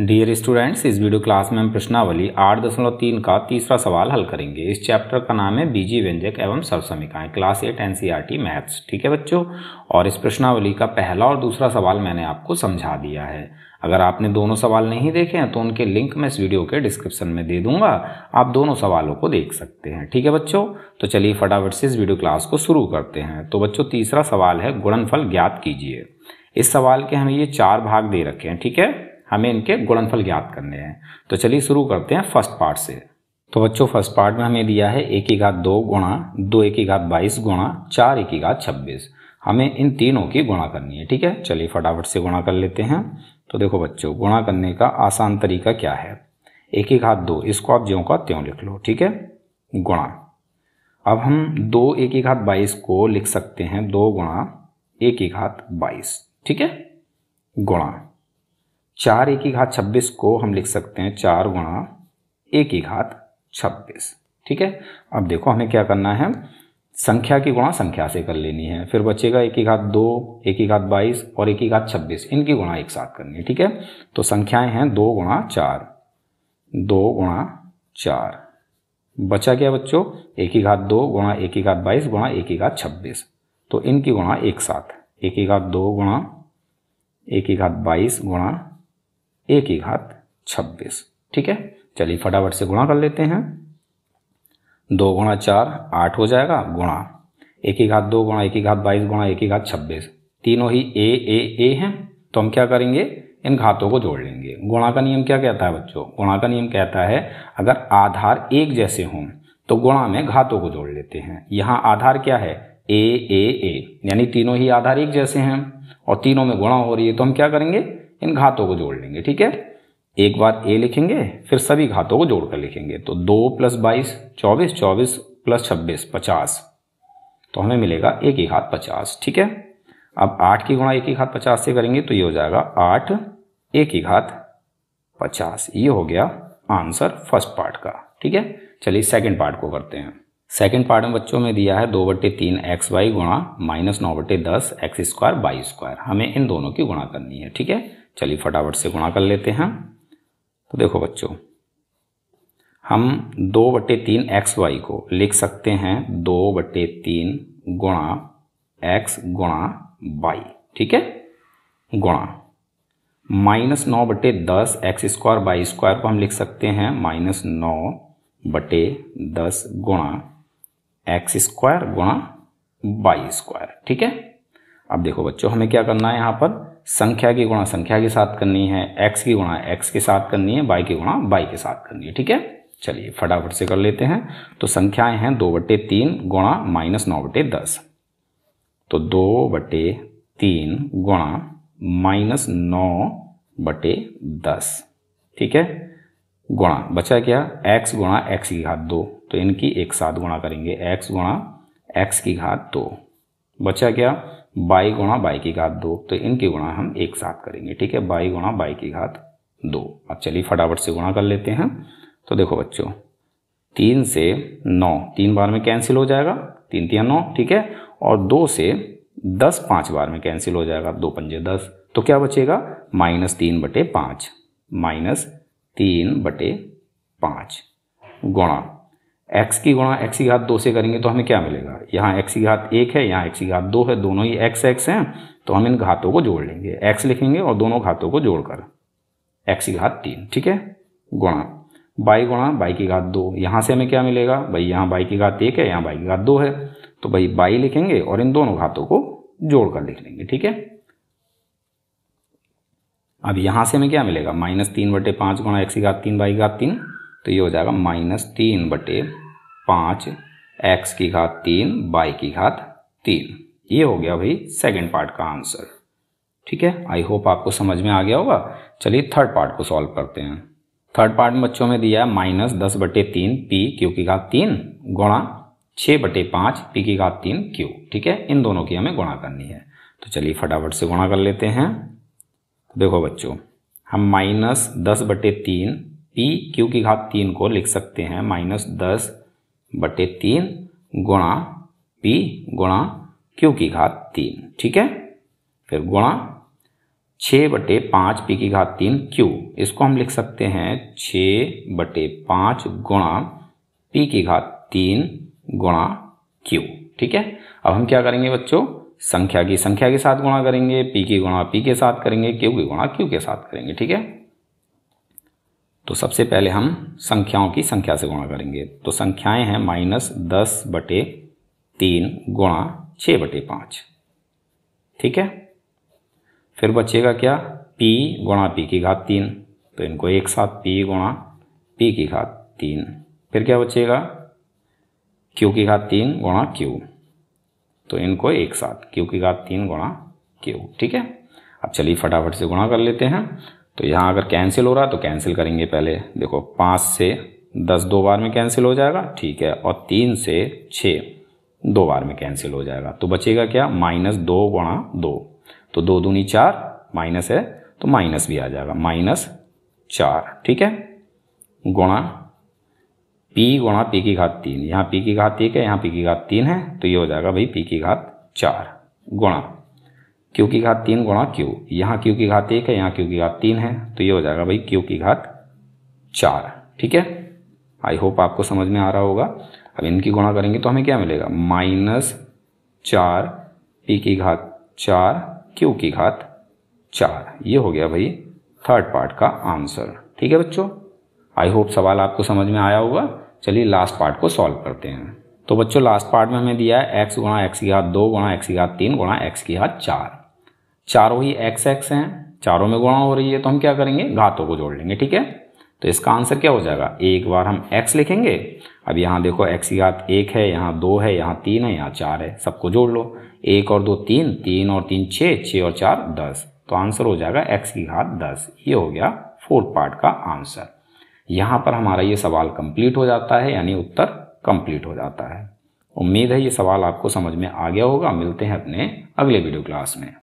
dear students इस video class में हम प्रश्नावली आठ दशमलव तीन का तीसरा सवाल हल करेंगे इस चैप्टर का नाम है बीजी व्यंजक एवं सर्वसमिकाएं क्लास एट टी मैथ्स ठीक है बच्चों और इस प्रश्नावली का पहला और दूसरा सवाल मैंने आपको समझा दिया है अगर आपने दोनों सवाल नहीं देखे हैं तो उनके लिंक मैं इस वीडियो के डिस्क्रिप्शन में दे दूंगा आप दोनों सवालों को देख सकते हैं ठीक है बच्चों तो चलिए फटाफट से इस वीडियो क्लास को शुरू करते हैं तो बच्चों तीसरा सवाल है गुणनफल ज्ञात कीजिए इस सवाल के हमें ये चार भाग दे रखे हैं ठीक है हमें इनके गुणनफल ज्ञात करने हैं तो चलिए शुरू करते हैं फर्स्ट पार्ट से तो बच्चों फर्स्ट पार्ट में हमें दिया है एक ही घात दो गुणा दो एक ही घात बाईस गुणा चार एक ही घात छब्बीस हमें इन तीनों की गुणा करनी है ठीक है चलिए फटाफट से गुणा कर लेते हैं तो देखो बच्चों गुणा करने का आसान तरीका क्या है एक ही घात दो इसको आप ज्यों का त्यों लिख लो ठीक है गुणा अब हम दो एक ही घात बाईस को लिख सकते हैं दो गुणा एक ही घात बाईस ठीक है गुणा चार ए की घात छब्बीस को हम लिख सकते हैं चार गुणा ए की घात छब्बीस ठीक है अब देखो हमें क्या करना है संख्या की गुणा संख्या से कर लेनी है फिर बचेगा एक ही घात दो एक ही घात बाईस और एक ही घात छब्बीस इनकी गुणा एक साथ करनी है ठीक है तो संख्याएं हैं दो गुणा चार दो गुणा चार बचा क्या बच्चों एक ही घात दो गुणा एक ही घात बाईस गुणा एक ही घात छब्बीस तो इनकी गुणा एक साथ एक ही घात दो गुणा एक ही घात बाईस गुणा एक ही घात छब्बीस ठीक है चलिए फटाफट से गुणा कर लेते हैं दो गुणा चार आठ हो जाएगा गुणा एक ही घात दो गुणा एक ही घात बाईस गुणा एक ही घात छब्बीस तीनों ही ए ए ए हैं तो हम क्या करेंगे इन घातों को जोड़ लेंगे गुणा का नियम क्या कहता है बच्चों गुणा का नियम कहता है अगर आधार एक जैसे हों तो गुणा में घातों को जोड़ लेते हैं यहाँ आधार क्या है ए ए ए यानी तीनों ही आधार एक जैसे हैं और तीनों में गुणा हो रही है तो हम क्या करेंगे इन घातों को जोड़ लेंगे ठीक है एक बार ए लिखेंगे फिर सभी घातों को जोड़कर लिखेंगे तो दो प्लस बाईस चौबीस चौबीस प्लस छब्बीस पचास तो हमें मिलेगा एक ही घात पचास ठीक है अब आठ की गुणा एक ही घात पचास से करेंगे तो ये हो जाएगा आठ एक ही घात पचास ये हो गया आंसर फर्स्ट पार्ट का ठीक है चलिए सेकेंड पार्ट को करते हैं सेकेंड पार्ट में बच्चों में दिया है दो बटे तीन एक्स वाई गुणा माइनस नौ बटे दस एक्स स्क्वायर बाई स्क्वायर हमें इन दोनों की गुणा करनी है ठीक है चलिए फटाफट से गुणा कर लेते हैं तो देखो बच्चों हम दो बटे तीन एक्स वाई को लिख सकते हैं दो बटे तीन गुणा एक्स गुणा बाई ठीक है गुणा माइनस नौ बटे दस एक्स स्क्वायर बाई स्क्वायर को हम लिख सकते हैं माइनस नौ बटे दस गुणा एक्स स्क्वायर गुणा बाई स्क्वायर ठीक है अब देखो बच्चों हमें क्या करना है यहाँ पर संख्या की गुणा संख्या के साथ करनी है एक्स की गुणा एक्स के साथ करनी है बाई की गुणा बाई के साथ करनी है ठीक है चलिए फटाफट से कर लेते हैं तो संख्याएं हैं दो बटे तीन गुणा माइनस नौ बटे दस तो दो बटे तीन गुणा माइनस नौ बटे दस ठीक है गुणा बचा क्या एक्स गुणा एक्स की घात दो तो इनकी एक साथ गुणा करेंगे एक्स गुणा एक्स की घात दो बचा क्या बाई गुणा बाई की घात दो तो इनकी गुणा हम एक साथ करेंगे ठीक है बाई गुणा बाई की घात दो अब चलिए फटाफट से गुणा कर लेते हैं तो देखो बच्चों तीन से नौ तीन बार में कैंसिल हो जाएगा तीन तीन नौ ठीक है और दो से दस पाँच बार में कैंसिल हो जाएगा दो पंजे दस तो क्या बचेगा माइनस तीन बटे पाँच माइनस तीन बटे पाँच गुणा एक्स की गुणा x की घात दो से करेंगे तो हमें क्या मिलेगा यहाँ x की घात एक है यहाँ x की घात दो है दोनों ही एक्स एक्स हैं तो हम इन घातों को जोड़ लेंगे एक्स लिखेंगे और दोनों घातों को जोड़कर एक्स की घात तीन ठीक है गुणा बाई गुणा बाई की घात दो यहाँ से हमें क्या मिलेगा भाई यहाँ बाई की घात एक है यहाँ बाई की घात दो है तो भाई बाई लिखेंगे और इन दोनों घातों को जोड़कर लिख लेंगे ठीक है अब यहाँ से हमें क्या मिलेगा माइनस तीन बटे पाँच गुणा एक्स की घात तीन बाई घात तीन तो ये हो जाएगा माइनस तीन बटे पाँच एक्स की घात तीन बाई की घात तीन ये हो गया भाई सेकेंड पार्ट का आंसर ठीक है आई होप आपको समझ में आ गया होगा चलिए थर्ड पार्ट को सॉल्व करते हैं थर्ड पार्ट बच्चों में दिया है माइनस दस बटे तीन पी क्यू की घात तीन गुणा छः बटे पाँच पी की घात तीन क्यू ठीक है इन दोनों की हमें गुणा करनी है तो चलिए फटाफट से गुणा कर लेते हैं देखो बच्चों हम माइनस दस बटे तीन पी क्यू की घात तीन को लिख सकते हैं माइनस दस बटे तीन गुणा पी गुणा क्यू की घात तीन ठीक है फिर गुणा छ बटे पाँच पी की घात तीन क्यू इसको हम लिख सकते हैं छ बटे पाँच गुणा पी की घात तीन गुणा क्यू ठीक है अब हम क्या करेंगे बच्चों संख्या की संख्या के साथ गुणा करेंगे पी की गुणा पी के साथ करेंगे क्यू की गुणा क्यू के साथ करेंगे ठीक है तो सबसे पहले हम संख्याओं की संख्या से गुणा करेंगे तो संख्याएं हैं माइनस दस बटे तीन गुणा छः बटे पाँच ठीक है फिर बचेगा क्या पी गुणा पी की घात तीन तो इनको एक साथ पी गुणा पी की घात तीन फिर क्या बचेगा क्यू की घात तीन गुणा क्यू तो इनको एक साथ क्यू की घात तीन गुणा क्यू ठीक है अब चलिए फटाफट से गुणा कर लेते हैं तो यहाँ अगर कैंसिल हो रहा है तो कैंसिल करेंगे पहले देखो पाँच से दस दो बार में कैंसिल हो जाएगा ठीक है और तीन से छः दो बार में कैंसिल हो जाएगा तो बचेगा क्या माइनस दो गुणा दो तो दो दूनी चार माइनस है तो माइनस भी आ जाएगा माइनस चार ठीक है गुणा पी गुणा पी की घात तीन यहाँ पी की घात एक है यहाँ पी की घात तीन है तो ये हो जाएगा भाई पी की घात चार गुणा क्यू की घात तीन गुणा क्यू यहाँ क्यू की घात एक है यहाँ क्यू की घात तीन है तो ये हो जाएगा भाई क्यू की घात चार ठीक है आई होप आपको समझ में आ रहा होगा अब इनकी गुणा करेंगे तो हमें क्या मिलेगा माइनस चार पी की घात चार क्यू की घात चार ये हो गया भाई थर्ड पार्ट का आंसर ठीक है बच्चों आई होप सवाल आपको समझ में आया होगा चलिए लास्ट पार्ट को सॉल्व करते हैं तो बच्चों लास्ट पार्ट में हमें दिया है एक्स गुणा एक्स की घात दो गुणा एक्स की घात तीन गुणा एक्स की घात चार चारों ही एक्स एक्स हैं चारों में गुणा हो रही है तो हम क्या करेंगे घातों को जोड़ लेंगे ठीक है तो इसका आंसर क्या हो जाएगा एक बार हम x लिखेंगे अब यहाँ देखो x की घात एक है यहाँ दो है यहाँ तीन है यहाँ चार है सबको जोड़ लो एक और दो तीन तीन और तीन छः छः और चार दस तो आंसर हो जाएगा x की घात दस ये हो गया फोर्थ पार्ट का आंसर यहाँ पर हमारा ये सवाल कंप्लीट हो जाता है यानी उत्तर कंप्लीट हो जाता है उम्मीद है ये सवाल आपको समझ में आ गया होगा मिलते हैं अपने अगले वीडियो क्लास में